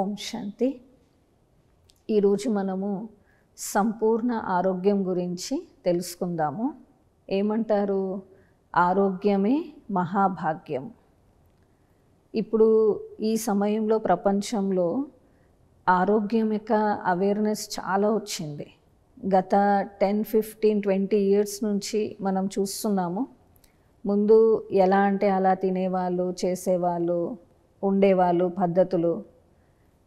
ఓం శాంతి ఈరోజు మనము సంపూర్ణ ఆరోగ్యం గురించి తెలుసుకుందాము ఏమంటారు ఆరోగ్యమే మహాభాగ్యం ఇప్పుడు ఈ సమయంలో ప్రపంచంలో ఆరోగ్యం యొక్క అవేర్నెస్ చాలా వచ్చింది గత టెన్ ఫిఫ్టీన్ ట్వంటీ ఇయర్స్ నుంచి మనం చూస్తున్నాము ముందు ఎలా అంటే అలా తినేవాళ్ళు చేసేవాళ్ళు ఉండేవాళ్ళు పద్ధతులు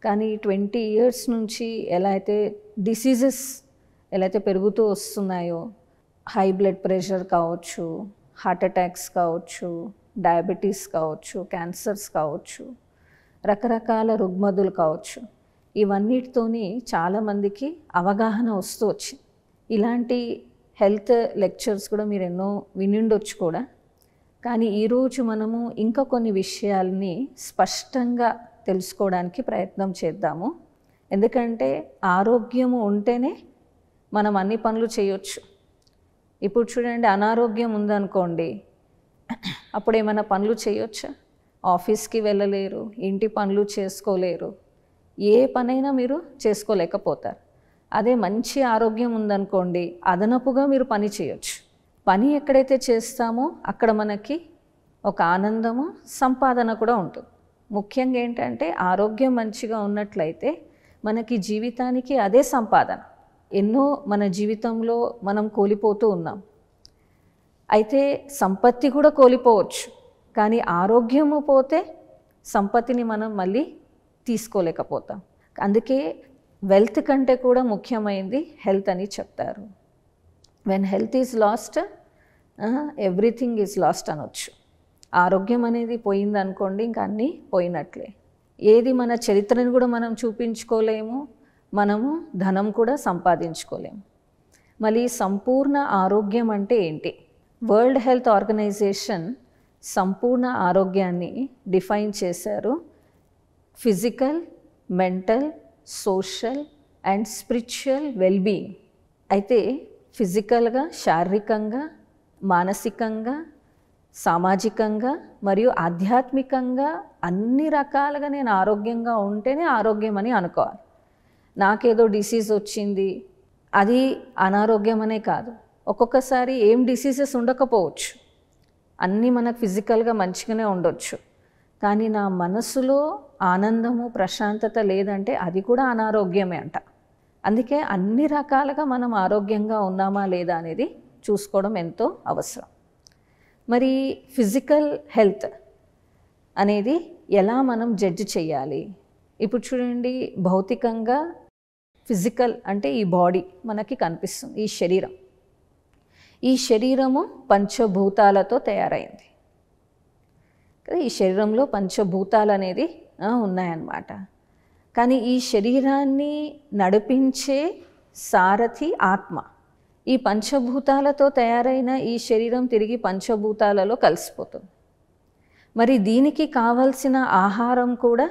కానీ ట్వంటీ ఇయర్స్ నుంచి ఎలా అయితే డిసీజెస్ ఎలా అయితే పెరుగుతూ వస్తున్నాయో హై బ్లడ్ ప్రెషర్ కావచ్చు హార్ట్ అటాక్స్ కావచ్చు డయాబెటీస్ కావచ్చు క్యాన్సర్స్ కావచ్చు రకరకాల రుగ్మదులు కావచ్చు ఇవన్నిటితోని చాలామందికి అవగాహన వస్తూ వచ్చింది ఇలాంటి హెల్త్ లెక్చర్స్ కూడా మీరు ఎన్నో వినిండొచ్చు కూడా కానీ ఈరోజు మనము ఇంకా కొన్ని విషయాల్ని స్పష్టంగా తెలుసుకోవడానికి ప్రయత్నం చేద్దాము ఎందుకంటే ఆరోగ్యము ఉంటేనే మనం అన్ని పనులు చేయొచ్చు ఇప్పుడు చూడండి అనారోగ్యం ఉందనుకోండి అప్పుడు ఏమైనా పనులు చేయొచ్చా ఆఫీస్కి వెళ్ళలేరు ఇంటి పనులు చేసుకోలేరు ఏ పనైనా మీరు చేసుకోలేకపోతారు అదే మంచి ఆరోగ్యం ఉందనుకోండి అదనపుగా మీరు పని చేయొచ్చు పని ఎక్కడైతే చేస్తామో అక్కడ మనకి ఒక ఆనందము సంపాదన కూడా ఉంటుంది ముఖ్యంగా ఏంటంటే ఆరోగ్యం మంచిగా ఉన్నట్లయితే మనకి జీవితానికి అదే సంపాదన ఎన్నో మన జీవితంలో మనం కోల్పోతూ ఉన్నాం అయితే సంపత్తి కూడా కోల్పోవచ్చు కానీ ఆరోగ్యము పోతే సంపత్తిని మనం మళ్ళీ తీసుకోలేకపోతాం అందుకే వెల్త్ కంటే కూడా ముఖ్యమైనది హెల్త్ అని చెప్తారు when health is lost everything is lost అనొచ్చు ఆరోగ్యం అనేది పోయింది అనుకోండి ఇంకా అన్నీ పోయినట్లే ఏది మన చరిత్రను కూడా మనం చూపించుకోలేము మనము ధనం కూడా సంపాదించుకోలేము మళ్ళీ సంపూర్ణ ఆరోగ్యం అంటే ఏంటి వరల్డ్ హెల్త్ ఆర్గనైజేషన్ సంపూర్ణ ఆరోగ్యాన్ని డిఫైన్ చేశారు physical mental social and spiritual wellbeing అయితే ఫిజికల్గా శారీరకంగా మానసికంగా సామాజికంగా మరియు ఆధ్యాత్మికంగా అన్ని రకాలుగా నేను ఆరోగ్యంగా ఉంటేనే ఆరోగ్యం అని అనుకోవాలి నాకేదో డిసీజ్ వచ్చింది అది అనారోగ్యం అనే కాదు ఒక్కొక్కసారి ఏం డిసీజెస్ ఉండకపోవచ్చు అన్నీ మనకు ఫిజికల్గా మంచిగానే ఉండొచ్చు కానీ నా మనసులో ఆనందము ప్రశాంతత లేదంటే అది కూడా అనారోగ్యమే అంట అందుకే అన్ని రకాలుగా మనం ఆరోగ్యంగా ఉన్నామా లేదా అనేది చూసుకోవడం ఎంతో అవసరం మరి ఫిజికల్ హెల్త్ అనేది ఎలా మనం జడ్జ్ చేయాలి ఇప్పుడు చూడండి భౌతికంగా ఫిజికల్ అంటే ఈ బాడీ మనకి కనిపిస్తుంది ఈ శరీరం ఈ శరీరము పంచభూతాలతో తయారైంది ఈ శరీరంలో పంచభూతాలు అనేది ఉన్నాయన్నమాట కానీ ఈ శరీరాన్ని నడిపించే సారథి ఆత్మ ఈ పంచభూతాలతో తయారైన ఈ శరీరం తిరిగి పంచభూతాలలో కలిసిపోతుంది మరి దీనికి కావాల్సిన ఆహారం కూడా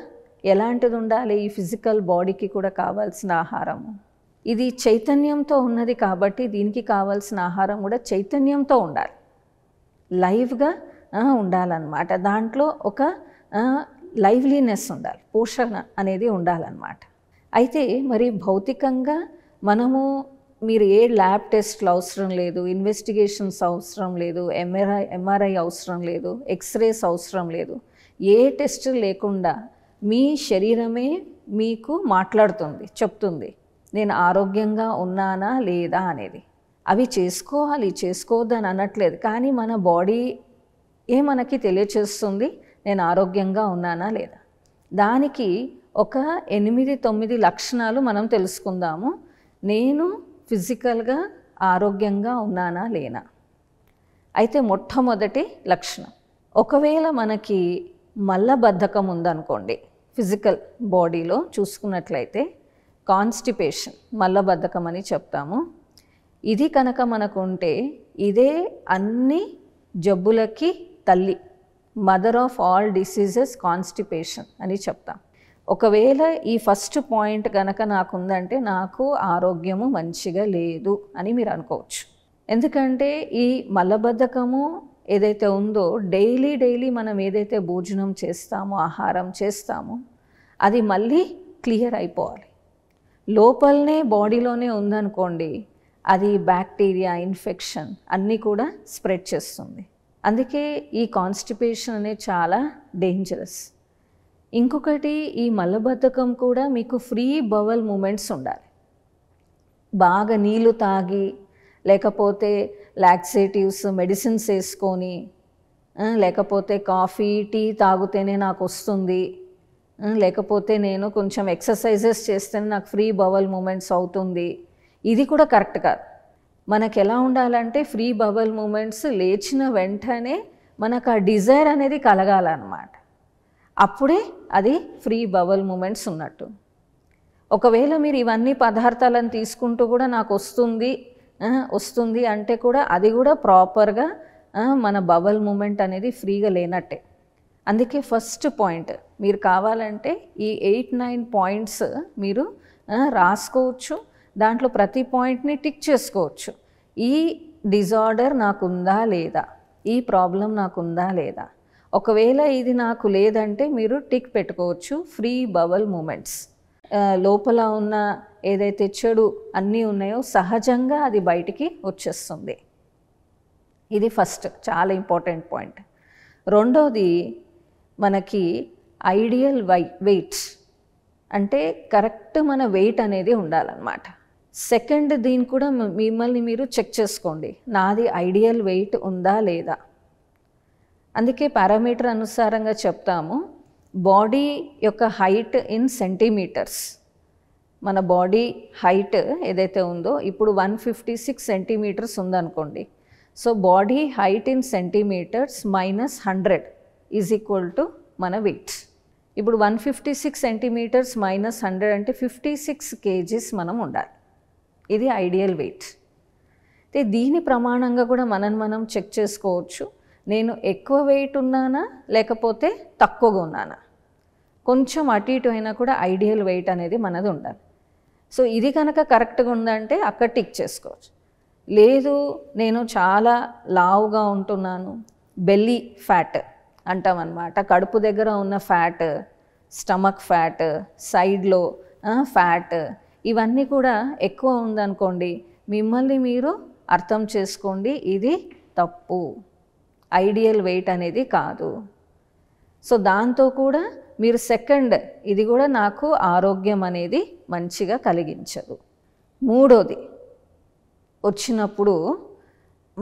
ఎలాంటిది ఉండాలి ఈ ఫిజికల్ బాడీకి కూడా కావాల్సిన ఆహారము ఇది చైతన్యంతో ఉన్నది కాబట్టి దీనికి కావాల్సిన ఆహారం కూడా చైతన్యంతో ఉండాలి లైవ్గా ఉండాలన్నమాట దాంట్లో ఒక లైవ్లీనెస్ ఉండాలి పోషణ అనేది ఉండాలన్నమాట అయితే మరి భౌతికంగా మనము మీరు ఏ ల్యాబ్ టెస్ట్లు అవసరం లేదు ఇన్వెస్టిగేషన్స్ అవసరం లేదు ఎంఆర్ఐ ఎంఆర్ఐ అవసరం లేదు ఎక్స్రేస్ అవసరం లేదు ఏ టెస్ట్ లేకుండా మీ శరీరమే మీకు మాట్లాడుతుంది చెప్తుంది నేను ఆరోగ్యంగా ఉన్నానా లేదా అనేది అవి చేసుకోవాలి చేసుకోవద్దని అనట్లేదు కానీ మన బాడీ ఏ మనకి తెలియచేస్తుంది నేను ఆరోగ్యంగా ఉన్నానా లేదా దానికి ఒక ఎనిమిది తొమ్మిది లక్షణాలు మనం తెలుసుకుందాము నేను ఫిజికల్గా ఆరోగ్యంగా ఉన్నానా లేనా అయితే మొట్టమొదటి లక్షణం ఒకవేళ మనకి మల్లబద్ధకం ఉందనుకోండి ఫిజికల్ బాడీలో చూసుకున్నట్లయితే కాన్స్టిపేషన్ మల్లబద్ధకం అని చెప్తాము ఇది కనుక మనకు ఉంటే ఇదే అన్ని జబ్బులకి తల్లి mother of all diseases constipation అని చెప్తాం ఒకవేళ ఈ ఫస్ట్ పాయింట్ కనుక నాకుందంటే నాకు ఆరోగ్యము మంచిగా లేదు అని మీరు అనుకోవచ్చు ఎందుకంటే ఈ మలబద్ధకము ఏదైతే ఉందో డైలీ డైలీ మనం ఏదైతే భోజనం చేస్తామో ఆహారం చేస్తామో అది మళ్ళీ క్లియర్ అయిపోవాలి లోపలనే బాడీలోనే ఉందనుకోండి అది బ్యాక్టీరియా ఇన్ఫెక్షన్ అన్నీ కూడా స్ప్రెడ్ చేస్తుంది అందుకే ఈ కాన్స్టిపేషన్ అనేది చాలా డేంజరస్ ఇంకొకటి ఈ మలబద్ధకం కూడా మీకు ఫ్రీ బవల్ మూమెంట్స్ ఉండాలి బాగా నీళ్లు తాగి లేకపోతే లాక్సేటివ్స్ మెడిసిన్స్ వేసుకొని లేకపోతే కాఫీ టీ తాగితేనే నాకు వస్తుంది లేకపోతే నేను కొంచెం ఎక్సర్సైజెస్ చేస్తేనే నాకు ఫ్రీ బవల్ మూమెంట్స్ అవుతుంది ఇది కూడా కరెక్ట్ కాదు మనకు ఎలా ఉండాలంటే ఫ్రీ బబల్ మూమెంట్స్ లేచిన వెంటనే మనకు ఆ డిజైర్ అనేది కలగాలన్నమాట అప్పుడే అది ఫ్రీ బబల్ మూమెంట్స్ ఉన్నట్టు ఒకవేళ మీరు ఇవన్నీ పదార్థాలను తీసుకుంటూ కూడా నాకు వస్తుంది వస్తుంది అంటే కూడా అది కూడా ప్రాపర్గా మన బబల్ మూమెంట్ అనేది ఫ్రీగా లేనట్టే అందుకే ఫస్ట్ పాయింట్ మీరు కావాలంటే ఈ ఎయిట్ నైన్ పాయింట్స్ మీరు రాసుకోవచ్చు దాంట్లో ప్రతి పాయింట్ని టిక్ చేసుకోవచ్చు ఈ డిజార్డర్ నాకుందా లేదా ఈ ప్రాబ్లం నాకుందా లేదా ఒకవేళ ఇది నాకు లేదంటే మీరు టిక్ పెట్టుకోవచ్చు ఫ్రీ బబల్ మూమెంట్స్ లోపల ఉన్న ఏదైతే చెడు అన్నీ ఉన్నాయో సహజంగా అది బయటికి వచ్చేస్తుంది ఇది ఫస్ట్ చాలా ఇంపార్టెంట్ పాయింట్ రెండోది మనకి ఐడియల్ వై వెయిట్ అంటే కరెక్ట్ మన వెయిట్ అనేది ఉండాలన్నమాట సెకండ్ దీని కూడా మిమ్మల్ని మీరు చెక్ చేసుకోండి నాది ఐడియల్ వెయిట్ ఉందా లేదా అందుకే పారామీటర్ అనుసారంగా చెప్తాము బాడీ యొక్క హైట్ ఇన్ సెంటీమీటర్స్ మన బాడీ హైట్ ఏదైతే ఉందో ఇప్పుడు వన్ ఫిఫ్టీ సిక్స్ సెంటీమీటర్స్ ఉందనుకోండి so body height in centimetres minus hundred is equal to మన వెయిట్ ఇప్పుడు one fifty six centimetres minus hundred అంటే ఫిఫ్టీ సిక్స్ కేజీస్ మనం ఉండాలి ఇది ఐడియల్ వెయిట్ అయితే దీని ప్రమాణంగా కూడా మనం మనం చెక్ చేసుకోవచ్చు నేను ఎక్కువ వెయిట్ ఉన్నానా లేకపోతే తక్కువగా ఉన్నానా కొంచెం అటు ఇటు అయినా కూడా ఐడియల్ వెయిట్ అనేది మనది ఉండాలి సో ఇది కనుక కరెక్ట్గా ఉందంటే అక్కడ టిక్ చేసుకోవచ్చు లేదు నేను చాలా లావుగా ఉంటున్నాను బెల్లీ ఫ్యాట్ అంటామన్నమాట కడుపు దగ్గర ఉన్న ఫ్యాట్ స్టమక్ ఫ్యాట్ సైడ్లో ఫ్యాట్ ఇవన్నీ కూడా ఎక్కువ ఉందనుకోండి మిమ్మల్ని మీరు అర్థం చేసుకోండి ఇది తప్పు ఐడియల్ వెయిట్ అనేది కాదు సో దాంతో కూడా మీరు సెకండ్ ఇది కూడా నాకు ఆరోగ్యం అనేది మంచిగా కలిగించదు మూడోది వచ్చినప్పుడు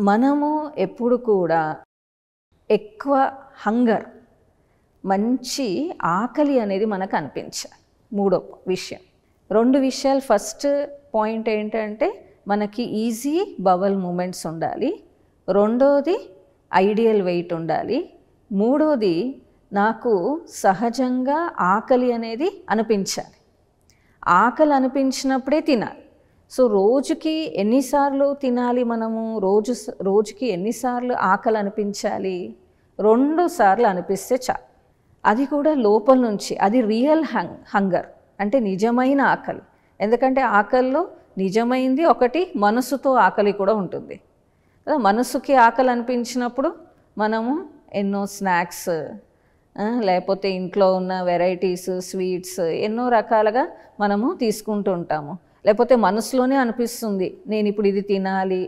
మనము ఎప్పుడు కూడా ఎక్కువ హంగర్ మంచి ఆకలి అనేది మనకు అనిపించాలి మూడో విషయం రెండు విషయాలు ఫస్ట్ పాయింట్ ఏంటంటే మనకి ఈజీ బవల్ మూమెంట్స్ ఉండాలి రెండోది ఐడియల్ వెయిట్ ఉండాలి మూడోది నాకు సహజంగా ఆకలి అనేది అనిపించాలి ఆకలి అనిపించినప్పుడే తినాలి సో రోజుకి ఎన్నిసార్లు తినాలి మనము రోజు రోజుకి ఎన్నిసార్లు ఆకలి అనిపించాలి రెండు సార్లు అనిపిస్తే చాలు అది కూడా లోపల నుంచి అది రియల్ హంగ్ హంగర్ అంటే నిజమైన ఆకలి ఎందుకంటే ఆకలిలో నిజమైంది ఒకటి మనసుతో ఆకలి కూడా ఉంటుంది మనసుకి ఆకలి అనిపించినప్పుడు మనము ఎన్నో స్నాక్స్ లేకపోతే ఇంట్లో ఉన్న వెరైటీస్ స్వీట్స్ ఎన్నో రకాలుగా మనము తీసుకుంటూ ఉంటాము లేకపోతే మనసులోనే అనిపిస్తుంది నేను ఇప్పుడు ఇది తినాలి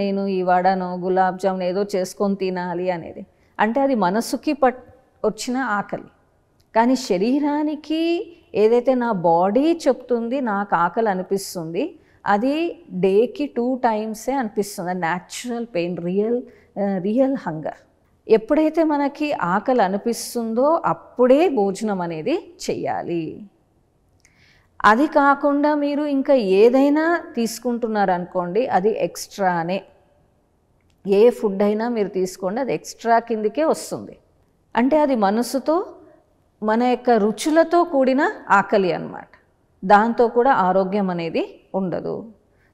నేను ఈ వడను గులాబ్ జామున్ ఏదో చేసుకొని తినాలి అనేది అంటే అది మనసుకి పట్ వచ్చిన ఆకలి కానీ శరీరానికి ఏదైతే నా బాడీ చెప్తుంది నాకు ఆకలి అనిపిస్తుంది అది డేకి టూ టైమ్సే అనిపిస్తుంది natural pain real real hunger ఎప్పుడైతే మనకి ఆకలి అనిపిస్తుందో అప్పుడే భోజనం అనేది చెయ్యాలి అది కాకుండా మీరు ఇంకా ఏదైనా తీసుకుంటున్నారనుకోండి అది ఎక్స్ట్రానే ఏ ఫుడ్ అయినా మీరు తీసుకోండి అది ఎక్స్ట్రా కిందికే వస్తుంది అంటే అది మనసుతో మన యొక్క రుచులతో కూడిన ఆకలి అన్నమాట దాంతో కూడా ఆరోగ్యం అనేది ఉండదు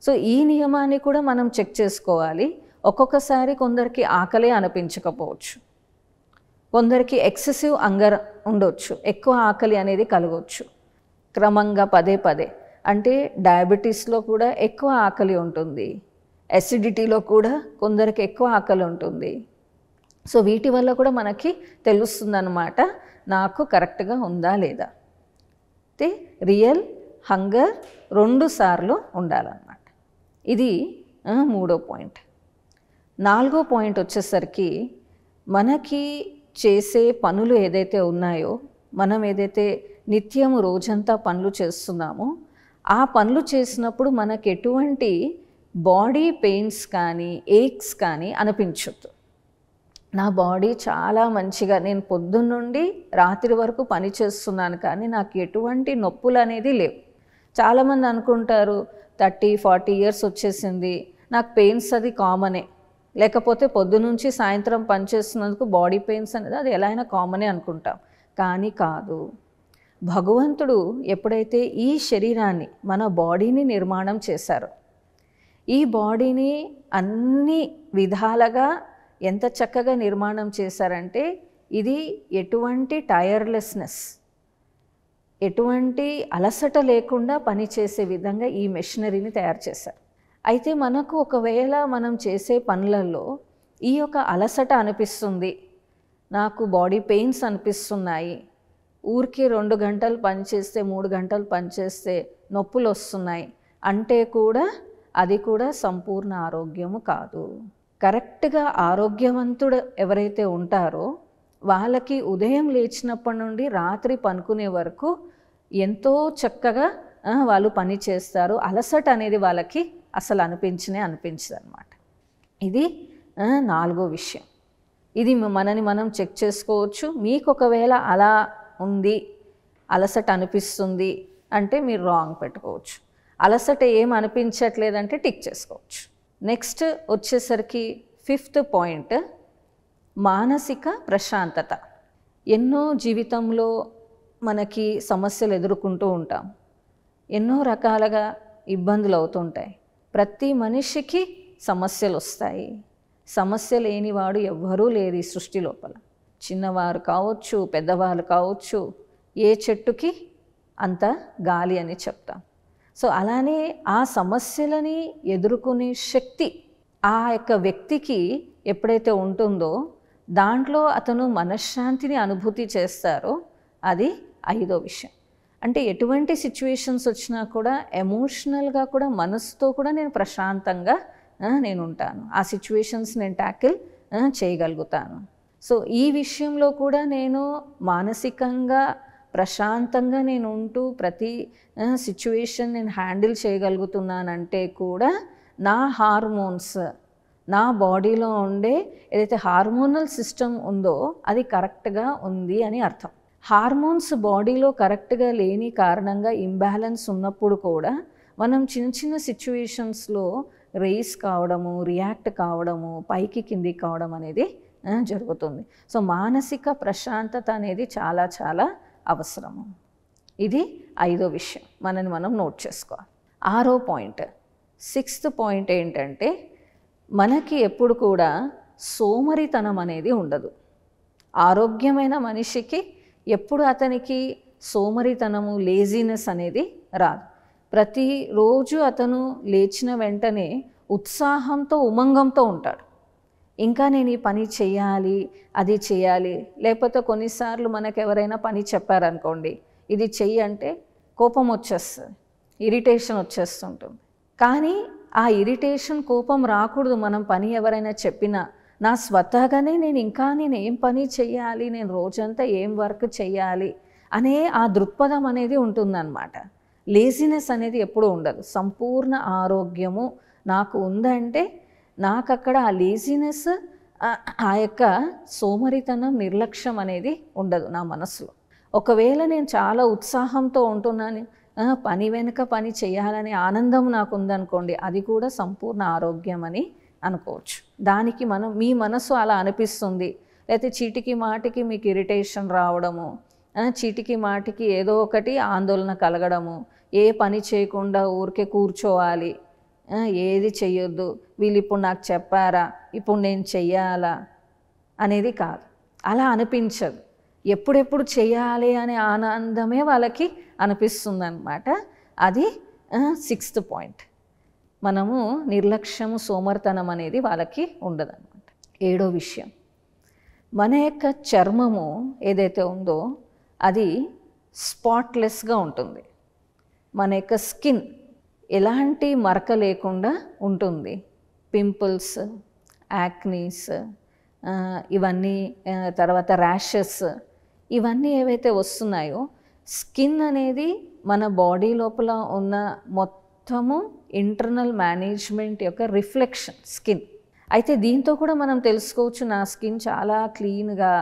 సో ఈ నియమాన్ని కూడా మనం చెక్ చేసుకోవాలి ఒక్కొక్కసారి కొందరికి ఆకలే అనిపించకపోవచ్చు కొందరికి ఎక్సెసివ్ అంగర్ ఉండొచ్చు ఎక్కువ ఆకలి అనేది కలగవచ్చు క్రమంగా పదే పదే అంటే డయాబెటీస్లో కూడా ఎక్కువ ఆకలి ఉంటుంది అసిడిటీలో కూడా కొందరికి ఎక్కువ ఆకలి ఉంటుంది సో వీటి వల్ల కూడా మనకి తెలుస్తుందన్నమాట నాకు కరెక్ట్గా ఉందా లేదా అయితే రియల్ హంగర్ రెండు సార్లు ఉండాలన్నమాట ఇది మూడో పాయింట్ నాలుగో పాయింట్ వచ్చేసరికి మనకి చేసే పనులు ఏదైతే ఉన్నాయో మనం ఏదైతే నిత్యం రోజంతా పనులు చేస్తున్నామో ఆ పనులు చేసినప్పుడు మనకు ఎటువంటి బాడీ పెయిన్స్ కానీ ఏక్స్ కానీ అనిపించద్దు నా బాడీ చాలా మంచిగా నేను పొద్దున్నుండి రాత్రి వరకు పని చేస్తున్నాను కానీ నాకు ఎటువంటి నొప్పులు అనేది లేవు చాలామంది అనుకుంటారు థర్టీ ఫార్టీ ఇయర్స్ వచ్చేసింది నాకు పెయిన్స్ అది కామనే లేకపోతే పొద్దునుంచి సాయంత్రం పనిచేస్తున్నందుకు బాడీ పెయిన్స్ అనేది అది ఎలా అయినా కామనే అనుకుంటాం కానీ కాదు భగవంతుడు ఎప్పుడైతే ఈ శరీరాన్ని మన బాడీని నిర్మాణం చేశారో ఈ బాడీని అన్ని విధాలుగా ఎంత చక్కగా నిర్మాణం చేశారంటే ఇది ఎటువంటి టయర్లెస్నెస్ ఎటువంటి అలసట లేకుండా పనిచేసే విధంగా ఈ మెషినరీని తయారు చేశారు అయితే మనకు ఒకవేళ మనం చేసే పనులలో ఈ యొక్క అలసట అనిపిస్తుంది నాకు బాడీ పెయిన్స్ అనిపిస్తున్నాయి ఊరికి రెండు గంటలు పనిచేస్తే మూడు గంటలు పనిచేస్తే నొప్పులు వస్తున్నాయి అంటే కూడా అది కూడా సంపూర్ణ ఆరోగ్యము కాదు కరెక్ట్గా ఆరోగ్యవంతుడు ఎవరైతే ఉంటారో వాళ్ళకి ఉదయం లేచినప్పటి నుండి రాత్రి పనుకునే వరకు ఎంతో చక్కగా వాళ్ళు పని చేస్తారు అలసట అనేది వాళ్ళకి అసలు అనిపించనే అనిపించదు అనమాట ఇది నాలుగో విషయం ఇది మనని మనం చెక్ చేసుకోవచ్చు మీకు ఒకవేళ అలా ఉంది అలసట అనిపిస్తుంది అంటే మీరు రాంగ్ పెట్టుకోవచ్చు అలసట ఏం అనిపించట్లేదంటే టిక్ చేసుకోవచ్చు నెక్స్ట్ వచ్చేసరికి ఫిఫ్త్ పాయింట్ మానసిక ప్రశాంతత ఎన్నో జీవితంలో మనకి సమస్యలు ఎదుర్కొంటూ ఉంటాం ఎన్నో రకాలుగా ఇబ్బందులు అవుతుంటాయి ప్రతి మనిషికి సమస్యలు వస్తాయి సమస్య లేనివాడు ఎవ్వరూ లేరు ఈ సృష్టి లోపల చిన్నవారు కావచ్చు పెద్దవాళ్ళు కావచ్చు ఏ చెట్టుకి అంత గాలి అని చెప్తాం సో అలానే ఆ సమస్యలని ఎదుర్కొనే శక్తి ఆ యొక్క వ్యక్తికి ఎప్పుడైతే ఉంటుందో దాంట్లో అతను మనశ్శాంతిని అనుభూతి చేస్తారో అది ఐదో విషయం అంటే ఎటువంటి సిచ్యువేషన్స్ వచ్చినా కూడా ఎమోషనల్గా కూడా మనసుతో కూడా నేను ప్రశాంతంగా నేను ఉంటాను ఆ సిచ్యువేషన్స్ నేను ట్యాకిల్ చేయగలుగుతాను సో ఈ విషయంలో కూడా నేను మానసికంగా ప్రశాంతంగా నేను ఉంటూ ప్రతి సిచ్యువేషన్ నేను హ్యాండిల్ చేయగలుగుతున్నానంటే కూడా నా హార్మోన్స్ నా బాడీలో ఉండే ఏదైతే హార్మోనల్ సిస్టమ్ ఉందో అది కరెక్ట్గా ఉంది అని అర్థం హార్మోన్స్ బాడీలో కరెక్ట్గా లేని కారణంగా ఇంబ్యాలెన్స్ ఉన్నప్పుడు కూడా మనం చిన్న చిన్న సిచ్యువేషన్స్లో రేస్ కావడము రియాక్ట్ కావడము పైకి కింది కావడం అనేది జరుగుతుంది సో మానసిక ప్రశాంతత అనేది చాలా చాలా అవసరము ఇది ఐదో విషయం మనని మనం నోట్ చేసుకోవాలి ఆరో పాయింట్ సిక్స్త్ పాయింట్ ఏంటంటే మనకి ఎప్పుడు కూడా సోమరితనం అనేది ఉండదు ఆరోగ్యమైన మనిషికి ఎప్పుడు అతనికి సోమరితనము లేజీనెస్ అనేది రాదు ప్రతిరోజు అతను లేచిన వెంటనే ఉత్సాహంతో ఉమంగంతో ఉంటాడు ఇంకా నేను ఈ పని చేయాలి అది చేయాలి లేకపోతే కొన్నిసార్లు మనకు ఎవరైనా పని చెప్పారనుకోండి ఇది చెయ్యి అంటే కోపం వచ్చేస్తుంది ఇరిటేషన్ వచ్చేస్తుంటుంది కానీ ఆ ఇరిటేషన్ కోపం రాకూడదు మనం పని ఎవరైనా చెప్పినా నా స్వతహగానే నేను ఇంకా నేను ఏం పని చేయాలి నేను రోజంతా ఏం వర్క్ చేయాలి అనే ఆ దృక్పథం అనేది ఉంటుందన్నమాట లేజినెస్ అనేది ఎప్పుడూ ఉండదు సంపూర్ణ ఆరోగ్యము నాకు ఉందంటే నాకు అక్కడ ఆ లేజినెస్ ఆ యొక్క సోమరితనం నిర్లక్ష్యం అనేది ఉండదు నా మనసులో ఒకవేళ నేను చాలా ఉత్సాహంతో ఉంటున్నాను పని వెనుక పని చేయాలనే ఆనందం నాకు ఉందనుకోండి అది కూడా సంపూర్ణ ఆరోగ్యం అని అనుకోవచ్చు దానికి మనం మీ మనసు అలా అనిపిస్తుంది లేకపోతే చీటికి మాటికి మీకు ఇరిటేషన్ రావడము చీటికి మాటికి ఏదో ఒకటి ఆందోళన కలగడము ఏ పని చేయకుండా ఊరికే కూర్చోవాలి ఏది చెయ్యొద్దు వీళ్ళు ఇప్పుడు నాకు చెప్పారా ఇప్పుడు నేను చెయ్యాలా అనేది కాదు అలా అనిపించదు ఎప్పుడెప్పుడు చేయాలి అనే ఆనందమే వాళ్ళకి అనిపిస్తుంది అనమాట అది సిక్స్త్ పాయింట్ మనము నిర్లక్ష్యము సోమర్తనం అనేది వాళ్ళకి ఉండదన్నమాట ఏడో విషయం మన యొక్క చర్మము ఏదైతే ఉందో అది స్పాట్లెస్గా ఉంటుంది మన యొక్క స్కిన్ ఎలాంటి మరక లేకుండా ఉంటుంది పింపుల్స్ యాక్నీస్ ఇవన్నీ తర్వాత ర్యాషెస్ ఇవన్నీ ఏవైతే వస్తున్నాయో స్కిన్ అనేది మన బాడీ లోపల ఉన్న మొత్తము ఇంటర్నల్ మేనేజ్మెంట్ యొక్క రిఫ్లెక్షన్ స్కిన్ అయితే దీంతో కూడా మనం తెలుసుకోవచ్చు నా స్కిన్ చాలా క్లీన్గా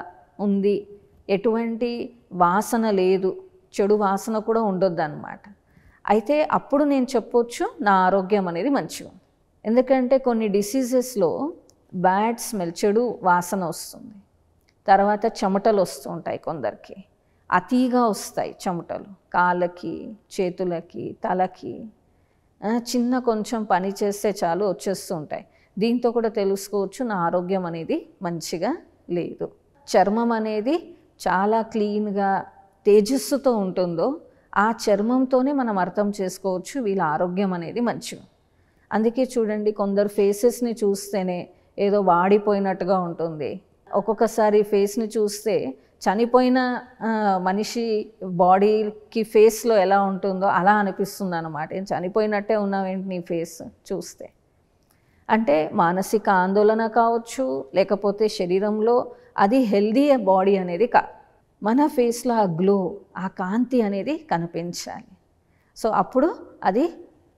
ఉంది ఎటువంటి వాసన లేదు చెడు వాసన కూడా ఉండొద్దు అనమాట అయితే అప్పుడు నేను చెప్పొచ్చు నా ఆరోగ్యం అనేది మంచిగా ఎందుకంటే కొన్ని డిసీజెస్లో బ్యాడ్ స్మెల్ చెడు వాసన వస్తుంది తర్వాత చెమటలు వస్తుంటాయి కొందరికి అతిగా వస్తాయి చెమటలు కాళ్ళకి చేతులకి తలకి చిన్న కొంచెం పని చేస్తే చాలు వచ్చేస్తూ ఉంటాయి దీంతో కూడా తెలుసుకోవచ్చు నా ఆరోగ్యం అనేది మంచిగా లేదు చర్మం అనేది చాలా క్లీన్గా తేజస్సుతో ఉంటుందో ఆ చర్మంతోనే మనం అర్థం చేసుకోవచ్చు వీళ్ళ ఆరోగ్యం అనేది మంచిగా అందుకే చూడండి కొందరు ఫేసెస్ని చూస్తేనే ఏదో వాడిపోయినట్టుగా ఉంటుంది ఒక్కొక్కసారి ఫేస్ని చూస్తే చనిపోయిన మనిషి బాడీకి ఫేస్లో ఎలా ఉంటుందో అలా అనిపిస్తుంది అనమాట ఏం చనిపోయినట్టే ఉన్నావేంటి నీ ఫేస్ చూస్తే అంటే మానసిక ఆందోళన కావచ్చు లేకపోతే శరీరంలో అది హెల్దీ బాడీ అనేది కా మన ఫేస్లో ఆ గ్లో ఆ కాంతి అనేది కనిపించాలి సో అప్పుడు అది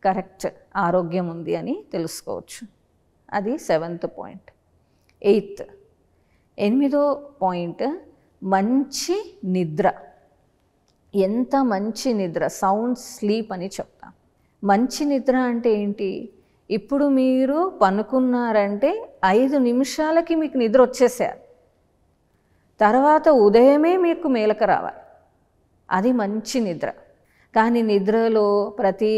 కరెక్ట్ ఆరోగ్యం ఉంది అని తెలుసుకోవచ్చు అది సెవెంత్ పాయింట్ ఎయిత్ ఎనిమిదో పాయింట్ మంచి నిద్ర ఎంత మంచి నిద్ర సౌండ్ స్లీప్ అని చెప్తాం మంచి నిద్ర అంటే ఏంటి ఇప్పుడు మీరు పనుకున్నారంటే ఐదు నిమిషాలకి మీకు నిద్ర వచ్చేసారు తర్వాత ఉదయమే మీకు మేలక రావాలి అది మంచి నిద్ర కానీ నిద్రలో ప్రతి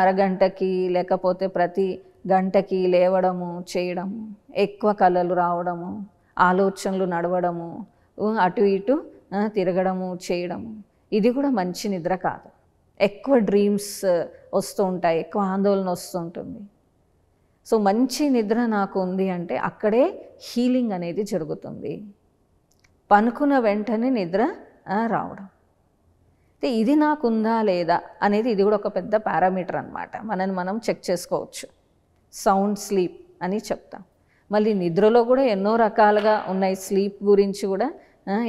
అరగంటకి లేకపోతే ప్రతి గంటకి లేవడము చేయడము ఎక్కువ కళలు రావడము ఆలోచనలు నడవడము అటు ఇటు తిరగడము చేయడము ఇది కూడా మంచి నిద్ర కాదు ఎక్కువ డ్రీమ్స్ వస్తూ ఉంటాయి ఎక్కువ ఆందోళన వస్తుంటుంది సో మంచి నిద్ర నాకు ఉంది అంటే అక్కడే హీలింగ్ అనేది జరుగుతుంది పనుకున్న వెంటనే నిద్ర రావడం అయితే ఇది నాకుందా లేదా అనేది ఇది కూడా ఒక పెద్ద పారామీటర్ అనమాట మనని మనం చెక్ చేసుకోవచ్చు సౌండ్ స్లీప్ అని చెప్తాం మళ్ళీ నిద్రలో కూడా ఎన్నో రకాలుగా ఉన్నాయి స్లీప్ గురించి కూడా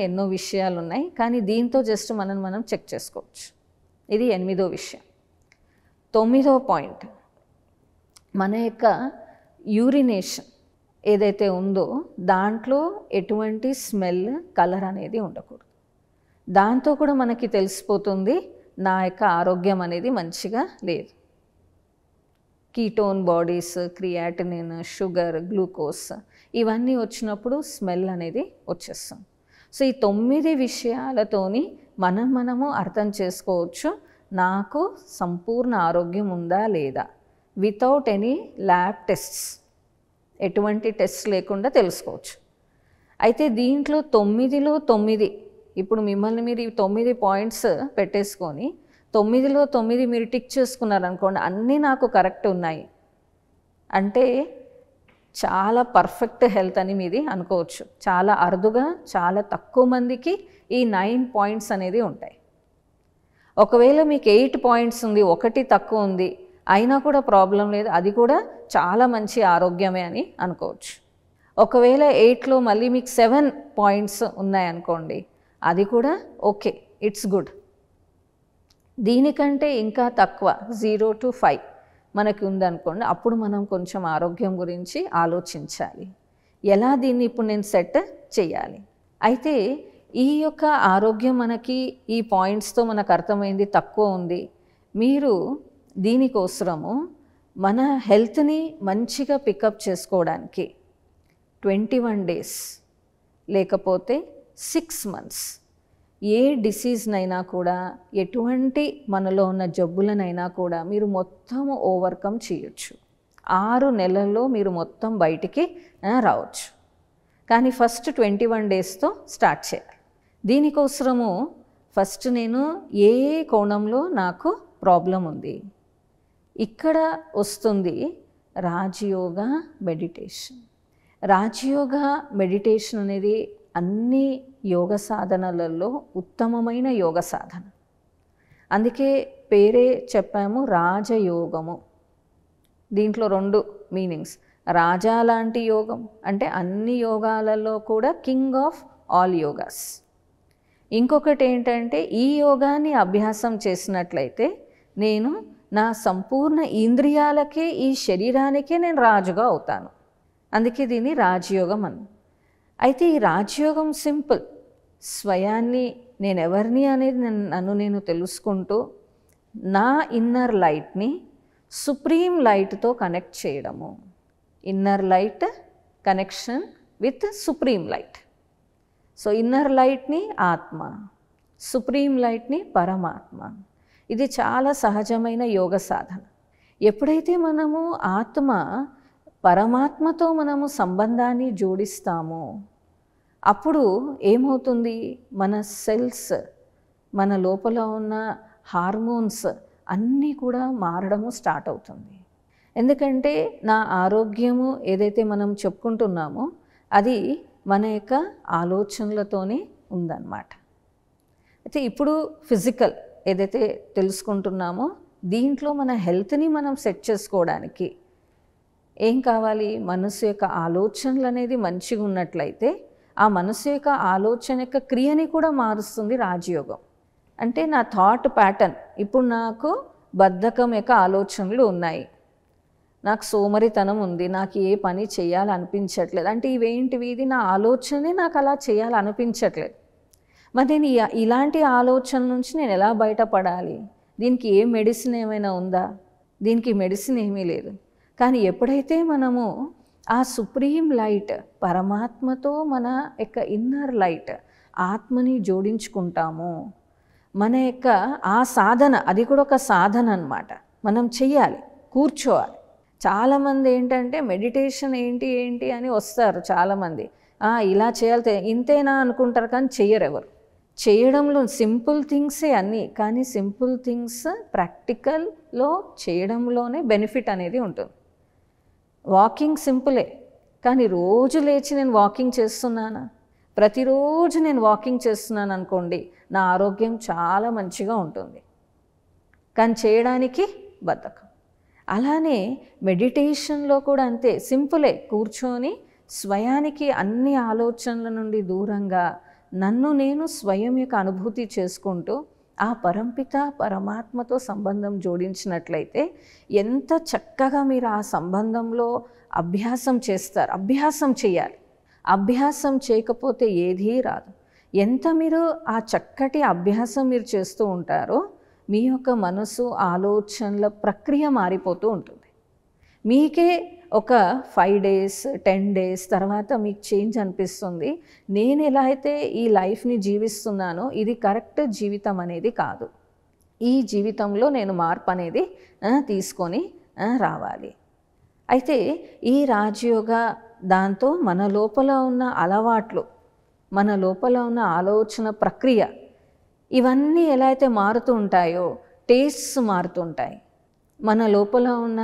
ఎన్నో విషయాలు ఉన్నాయి కానీ దీంతో జస్ట్ మనం మనం చెక్ చేసుకోవచ్చు ఇది ఎనిమిదో విషయం తొమ్మిదో పాయింట్ మన యొక్క యూరినేషన్ ఏదైతే ఉందో దాంట్లో ఎటువంటి స్మెల్ కలర్ అనేది ఉండకూడదు దాంతో కూడా మనకి తెలిసిపోతుంది నా యొక్క ఆరోగ్యం అనేది మంచిగా లేదు ketone bodies creatinine sugar glucose ఇవన్నీ వచ్చినప్పుడు స్మెల్ అనేది వచ్చేస్తుంది సో ఈ తొమ్మిది విషయాలతోని మనం మనము అర్థం చేసుకోవచ్చు నాకు సంపూర్ణ ఆరోగ్యం ఉందా లేదా వితౌట్ ఎనీ ల్యాబ్ టెస్ట్స్ ఎటువంటి టెస్ట్ లేకుండా తెలుసుకోవచ్చు అయితే దీంట్లో తొమ్మిదిలో తొమ్మిది ఇప్పుడు మిమ్మల్ని మీరు ఈ తొమ్మిది పాయింట్స్ పెట్టేసుకొని తొమ్మిదిలో తొమ్మిది మీరు టిక్ చేసుకున్నారనుకోండి అన్నీ నాకు కరెక్ట్ ఉన్నాయి అంటే చాలా పర్ఫెక్ట్ హెల్త్ అని మీది అనుకోవచ్చు చాలా అరుదుగా చాలా తక్కువ మందికి ఈ నైన్ పాయింట్స్ అనేది ఉంటాయి ఒకవేళ మీకు ఎయిట్ పాయింట్స్ ఉంది ఒకటి తక్కువ ఉంది అయినా కూడా ప్రాబ్లం లేదు అది కూడా చాలా మంచి ఆరోగ్యమే అని అనుకోవచ్చు ఒకవేళ ఎయిట్లో మళ్ళీ మీకు సెవెన్ పాయింట్స్ ఉన్నాయనుకోండి అది కూడా ఓకే ఇట్స్ గుడ్ దీనికంటే ఇంకా తక్కువ జీరో టు ఫైవ్ మనకి ఉందనుకోండి అప్పుడు మనం కొంచెం ఆరోగ్యం గురించి ఆలోచించాలి ఎలా దీన్ని ఇప్పుడు నేను సెట్ చేయాలి అయితే ఈ యొక్క ఆరోగ్యం మనకి ఈ పాయింట్స్తో మనకు అర్థమైంది తక్కువ ఉంది మీరు దీనికోసరము మన హెల్త్ని మంచిగా పికప్ చేసుకోవడానికి ట్వంటీ వన్ డేస్ లేకపోతే సిక్స్ మంత్స్ ఏ డిసీజ్నైనా కూడా ఎటువంటి మనలో ఉన్న జబ్బులనైనా కూడా మీరు మొత్తం ఓవర్కమ్ చేయొచ్చు ఆరు నెలల్లో మీరు మొత్తం బయటికి రావచ్చు కానీ ఫస్ట్ ట్వంటీ వన్ డేస్తో స్టార్ట్ చేయాలి దీనికోసము ఫస్ట్ నేను ఏ కోణంలో నాకు ప్రాబ్లం ఉంది ఇక్కడ వస్తుంది రాజయోగ మెడిటేషన్ రాజయోగ మెడిటేషన్ అనేది అన్ని యోగ సాధనలలో ఉత్తమమైన యోగ సాధన అందుకే పేరే చెప్పాము రాజయోగము దీంట్లో రెండు మీనింగ్స్ రాజా లాంటి యోగం అంటే అన్ని యోగాలలో కూడా కింగ్ ఆఫ్ ఆల్ యోగాస్ ఇంకొకటి ఏంటంటే ఈ యోగాన్ని అభ్యాసం చేసినట్లయితే నేను నా సంపూర్ణ ఇంద్రియాలకే ఈ శరీరానికే నేను రాజుగా అవుతాను అందుకే దీన్ని రాజయోగం అన్నాను అయితే ఈ రాజయోగం సింపుల్ స్వయాన్ని నేను ఎవరిని అనేది నన్ను నేను తెలుసుకుంటూ నా ఇన్నర్ లైట్ని సుప్రీం లైట్తో కనెక్ట్ చేయడము inner light connection with supreme light so inner లైట్ని ఆత్మ సుప్రీం లైట్ని పరమాత్మ ఇది చాలా సహజమైన యోగ సాధన ఎప్పుడైతే మనము ఆత్మ పరమాత్మతో మనము సంబంధాన్ని జోడిస్తామో అప్పుడు ఏమవుతుంది మన సెల్స్ మన లోపల ఉన్న హార్మోన్స్ అన్నీ కూడా మారడము స్టార్ట్ అవుతుంది ఎందుకంటే నా ఆరోగ్యము ఏదైతే మనం చెప్పుకుంటున్నామో అది మన యొక్క ఆలోచనలతోనే ఉందన్నమాట అయితే ఇప్పుడు ఫిజికల్ ఏదైతే తెలుసుకుంటున్నామో దీంట్లో మన హెల్త్ని మనం సెట్ చేసుకోవడానికి ఏం కావాలి మనసు యొక్క ఆలోచనలు అనేది మంచిగా ఉన్నట్లయితే ఆ మనసు యొక్క ఆలోచన యొక్క క్రియని కూడా మారుస్తుంది రాజయోగం అంటే నా థాట్ ప్యాటర్న్ ఇప్పుడు నాకు బద్ధకం యొక్క ఆలోచనలు ఉన్నాయి నాకు సోమరితనం ఉంది నాకు ఏ పని చేయాలనిపించట్లేదు అంటే ఇవేంటివి ఇది నా ఆలోచనే నాకు అలా చేయాలనిపించట్లేదు మరి నేను ఇలాంటి ఆలోచన నుంచి నేను ఎలా బయటపడాలి దీనికి ఏ మెడిసిన్ ఏమైనా ఉందా దీనికి మెడిసిన్ ఏమీ లేదు కానీ ఎప్పుడైతే మనము ఆ సుప్రీం లైట్ పరమాత్మతో మన యొక్క ఇన్నర్ లైట్ ఆత్మని జోడించుకుంటాము మన యొక్క ఆ సాధన అది కూడా ఒక సాధన అనమాట మనం చెయ్యాలి కూర్చోవాలి చాలామంది ఏంటంటే మెడిటేషన్ ఏంటి ఏంటి అని వస్తారు చాలామంది ఇలా చేయాలి ఇంతేనా అనుకుంటారు కానీ చెయ్యరు ఎవరు చేయడంలో సింపుల్ థింగ్సే అన్నీ కానీ సింపుల్ థింగ్స్ ప్రాక్టికల్లో చేయడంలోనే బెనిఫిట్ అనేది ఉంటుంది వాకింగ్ సింపులే కానీ రోజు లేచి నేను వాకింగ్ చేస్తున్నానా ప్రతిరోజు నేను వాకింగ్ చేస్తున్నాను అనుకోండి నా ఆరోగ్యం చాలా మంచిగా ఉంటుంది కానీ చేయడానికి బద్ధకం అలానే మెడిటేషన్లో కూడా అంతే సింపులే కూర్చొని స్వయానికి అన్ని ఆలోచనల నుండి దూరంగా నన్ను నేను స్వయం యొక్క అనుభూతి చేసుకుంటూ ఆ పరంపిత పరమాత్మతో సంబంధం జోడించినట్లయితే ఎంత చక్కగా మీరు ఆ సంబంధంలో అభ్యాసం చేస్తారు అభ్యాసం చేయాలి అభ్యాసం చేయకపోతే ఏదీ రాదు ఎంత మీరు ఆ చక్కటి అభ్యాసం మీరు చేస్తూ ఉంటారో మీ యొక్క మనసు ఆలోచనల ప్రక్రియ మారిపోతూ ఉంటుంది మీకే ఒక ఫైవ్ డేస్ టెన్ డేస్ తర్వాత మీకు చేంజ్ అనిపిస్తుంది నేను ఎలా అయితే ఈ లైఫ్ని జీవిస్తున్నానో ఇది కరెక్ట్ జీవితం అనేది కాదు ఈ జీవితంలో నేను మార్పు అనేది తీసుకొని రావాలి అయితే ఈ రాజయోగ దాంతో మన లోపల ఉన్న అలవాట్లు మన లోపల ఉన్న ఆలోచన ప్రక్రియ ఇవన్నీ ఎలా అయితే మారుతూ ఉంటాయో టేస్ట్స్ మారుతుంటాయి మన లోపల ఉన్న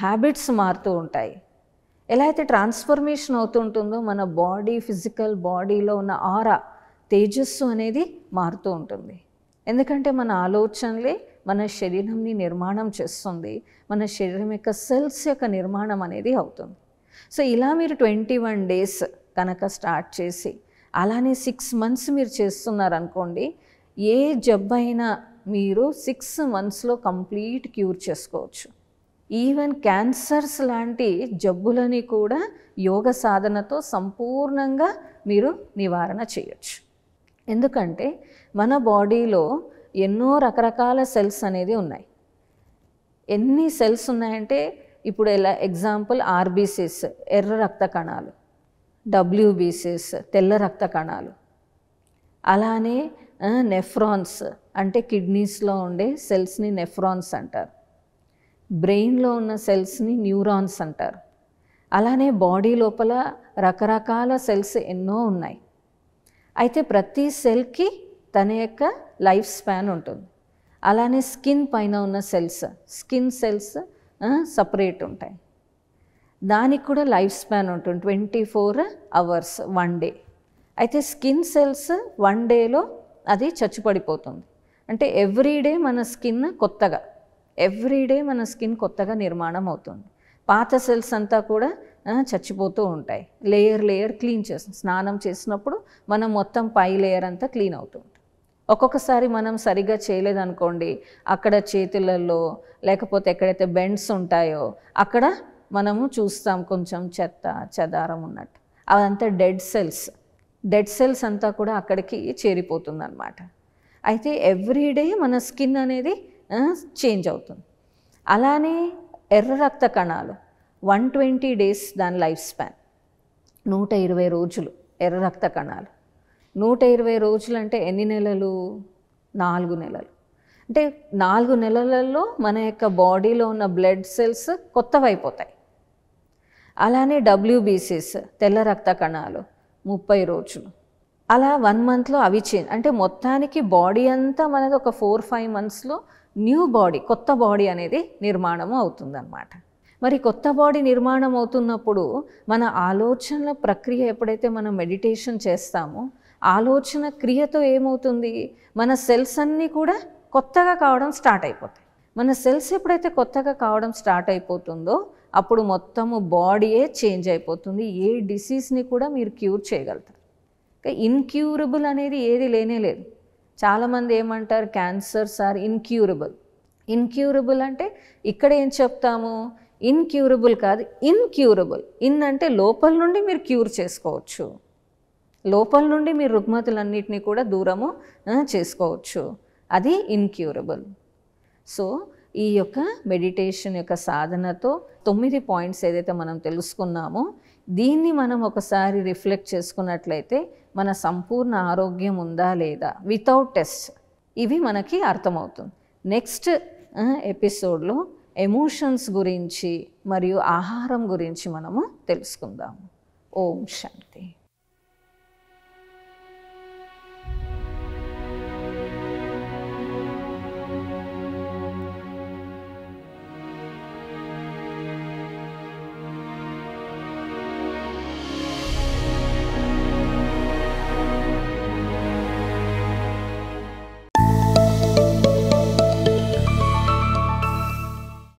హ్యాబిట్స్ మారుతూ ఉంటాయి ఎలా అయితే ట్రాన్స్ఫర్మేషన్ అవుతుంటుందో మన బాడీ ఫిజికల్ బాడీలో ఉన్న ఆరా తేజస్సు అనేది మారుతూ ఉంటుంది ఎందుకంటే మన ఆలోచనలే మన శరీరంని నిర్మాణం చేస్తుంది మన శరీరం యొక్క సెల్స్ యొక్క నిర్మాణం అనేది అవుతుంది సో ఇలా మీరు ట్వంటీ వన్ డేస్ కనుక స్టార్ట్ చేసి అలానే సిక్స్ మంత్స్ మీరు చేస్తున్నారనుకోండి ఏ జబ్బైనా మీరు సిక్స్ మంత్స్లో కంప్లీట్ క్యూర్ చేసుకోవచ్చు ఈవెన్ క్యాన్సర్స్ లాంటి జబ్బులని కూడా యోగ సాధనతో సంపూర్ణంగా మీరు నివారణ చేయొచ్చు ఎందుకంటే మన బాడీలో ఎన్నో రకరకాల సెల్స్ అనేది ఉన్నాయి ఎన్ని సెల్స్ ఉన్నాయంటే ఇప్పుడు ఎలా ఎగ్జాంపుల్ ఆర్బీసీస్ ఎర్ర రక్త కణాలు డబ్ల్యూబీసీస్ తెల్ల రక్త కణాలు అలానే నెఫ్రాన్స్ అంటే కిడ్నీస్లో ఉండే సెల్స్ని నెఫ్రాన్స్ అంటారు బ్రెయిన్లో ఉన్న సెల్స్ని న్యూరాన్స్ అంటారు అలానే బాడీ లోపల రకరకాల సెల్స్ ఎన్నో ఉన్నాయి అయితే ప్రతి సెల్కి తన యొక్క లైఫ్ స్పాన్ ఉంటుంది అలానే స్కిన్ పైన ఉన్న సెల్స్ స్కిన్ సెల్స్ సపరేట్ ఉంటాయి దానికి కూడా లైఫ్ స్పాన్ ఉంటుంది twenty four hours one day అయితే స్కిన్ సెల్స్ వన్ డేలో అది చచ్చుపడిపోతుంది అంటే ఎవ్రీడే మన స్కిన్ కొత్తగా ఎవ్రీడే మన స్కిన్ కొత్తగా నిర్మాణం అవుతుంది పాత సెల్స్ అంతా కూడా చచ్చిపోతూ ఉంటాయి లేయర్ లేయర్ క్లీన్ చేస్తుంది స్నానం చేసినప్పుడు మనం మొత్తం పై లేయర్ అంతా క్లీన్ అవుతుంది ఒక్కొక్కసారి మనం సరిగా చేయలేదనుకోండి అక్కడ చేతులలో లేకపోతే ఎక్కడైతే బెండ్స్ ఉంటాయో అక్కడ మనము చూస్తాం కొంచెం చెత్త చెదారం ఉన్నట్టు అదంతా డెడ్ సెల్స్ డెడ్ సెల్స్ అంతా కూడా అక్కడికి చేరిపోతుందన్నమాట అయితే ఎవ్రీడే మన స్కిన్ అనేది చేంజ్ అవుతుంది అలానే ఎర్ర రక్త కణాలు వన్ ట్వంటీ డేస్ దాని లైఫ్ స్పాన్ నూట ఇరవై రోజులు ఎర్ర రక్త కణాలు నూట ఇరవై రోజులు అంటే ఎన్ని నెలలు నాలుగు నెలలు అంటే నాలుగు నెలలలో మన యొక్క బాడీలో ఉన్న బ్లడ్ సెల్స్ కొత్తవైపోతాయి అలానే డబ్ల్యూబీసీస్ తెల్ల రక్త కణాలు ముప్పై రోజులు అలా వన్ మంత్లో అవి చేంజ్ అంటే మొత్తానికి బాడీ అంతా మనది ఒక ఫోర్ ఫైవ్ మంత్స్లో న్యూ బాడీ కొత్త బాడీ అనేది నిర్మాణం అవుతుందన్నమాట మరి కొత్త బాడీ నిర్మాణం అవుతున్నప్పుడు మన ఆలోచనల ప్రక్రియ ఎప్పుడైతే మనం మెడిటేషన్ చేస్తామో ఆలోచన క్రియతో ఏమవుతుంది మన సెల్స్ అన్నీ కూడా కొత్తగా కావడం స్టార్ట్ అయిపోతాయి మన సెల్స్ ఎప్పుడైతే కొత్తగా కావడం స్టార్ట్ అయిపోతుందో అప్పుడు మొత్తము బాడీయే చేంజ్ అయిపోతుంది ఏ డిసీజ్ని కూడా మీరు క్యూర్ చేయగలుగుతారు ఇన్క్యూరబుల్ అనేది ఏది లేనే లేదు చాలామంది ఏమంటారు క్యాన్సర్స్ ఆర్ ఇన్క్యూరబుల్ ఇన్క్యూరబుల్ అంటే ఇక్కడ ఏం చెప్తాము ఇన్క్యూరబుల్ కాదు ఇన్క్యూరబుల్ ఇన్ అంటే లోపల నుండి మీరు క్యూర్ చేసుకోవచ్చు లోపల నుండి మీరు రుగ్మతులన్నింటినీ కూడా దూరము చేసుకోవచ్చు అది ఇన్క్యూరబుల్ సో ఈ యొక్క మెడిటేషన్ యొక్క సాధనతో తొమ్మిది పాయింట్స్ ఏదైతే మనం తెలుసుకున్నామో దీన్ని మనం ఒకసారి రిఫ్లెక్ట్ చేసుకున్నట్లయితే మన సంపూర్ణ ఆరోగ్యం ఉందా లేదా వితౌట్ టెస్ట్ ఇవి మనకి అర్థమవుతుంది నెక్స్ట్ ఎపిసోడ్లో ఎమోషన్స్ గురించి మరియు ఆహారం గురించి మనము తెలుసుకుందాము ఓం శాంతి